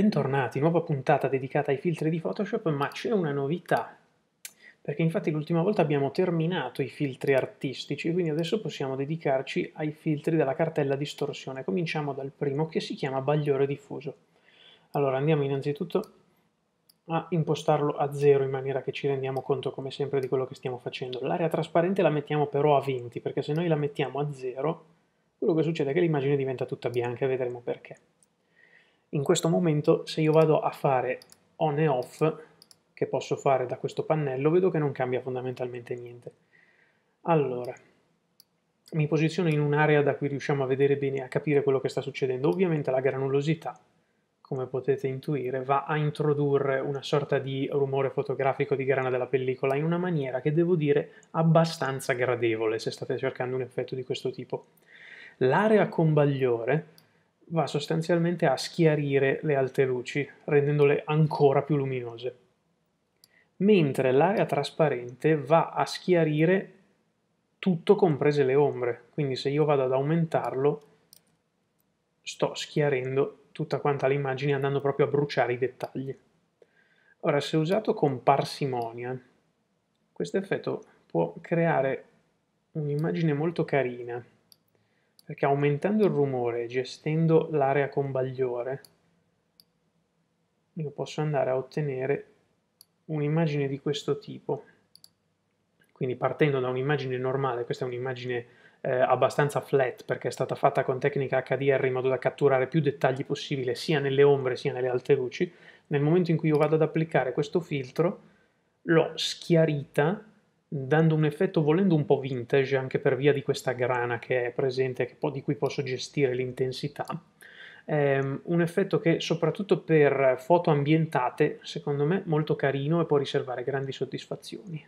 Bentornati, nuova puntata dedicata ai filtri di Photoshop, ma c'è una novità, perché infatti l'ultima volta abbiamo terminato i filtri artistici, quindi adesso possiamo dedicarci ai filtri della cartella distorsione. Cominciamo dal primo che si chiama bagliore diffuso. Allora andiamo innanzitutto a impostarlo a zero in maniera che ci rendiamo conto come sempre di quello che stiamo facendo. L'area trasparente la mettiamo però a 20, perché se noi la mettiamo a zero, quello che succede è che l'immagine diventa tutta bianca e vedremo perché in questo momento se io vado a fare on e off, che posso fare da questo pannello, vedo che non cambia fondamentalmente niente. Allora, mi posiziono in un'area da cui riusciamo a vedere bene, a capire quello che sta succedendo. Ovviamente la granulosità, come potete intuire, va a introdurre una sorta di rumore fotografico di grana della pellicola in una maniera che devo dire abbastanza gradevole se state cercando un effetto di questo tipo. L'area con bagliore va sostanzialmente a schiarire le alte luci, rendendole ancora più luminose, mentre l'area trasparente va a schiarire tutto comprese le ombre, quindi se io vado ad aumentarlo sto schiarendo tutta quanta l'immagine andando proprio a bruciare i dettagli. Ora, se usato con parsimonia, questo effetto può creare un'immagine molto carina, perché aumentando il rumore e gestendo l'area con bagliore io posso andare a ottenere un'immagine di questo tipo quindi partendo da un'immagine normale, questa è un'immagine eh, abbastanza flat perché è stata fatta con tecnica HDR in modo da catturare più dettagli possibile sia nelle ombre sia nelle alte luci, nel momento in cui io vado ad applicare questo filtro l'ho schiarita dando un effetto volendo un po' vintage anche per via di questa grana che è presente e di cui posso gestire l'intensità. Um, un effetto che soprattutto per foto ambientate, secondo me, molto carino e può riservare grandi soddisfazioni.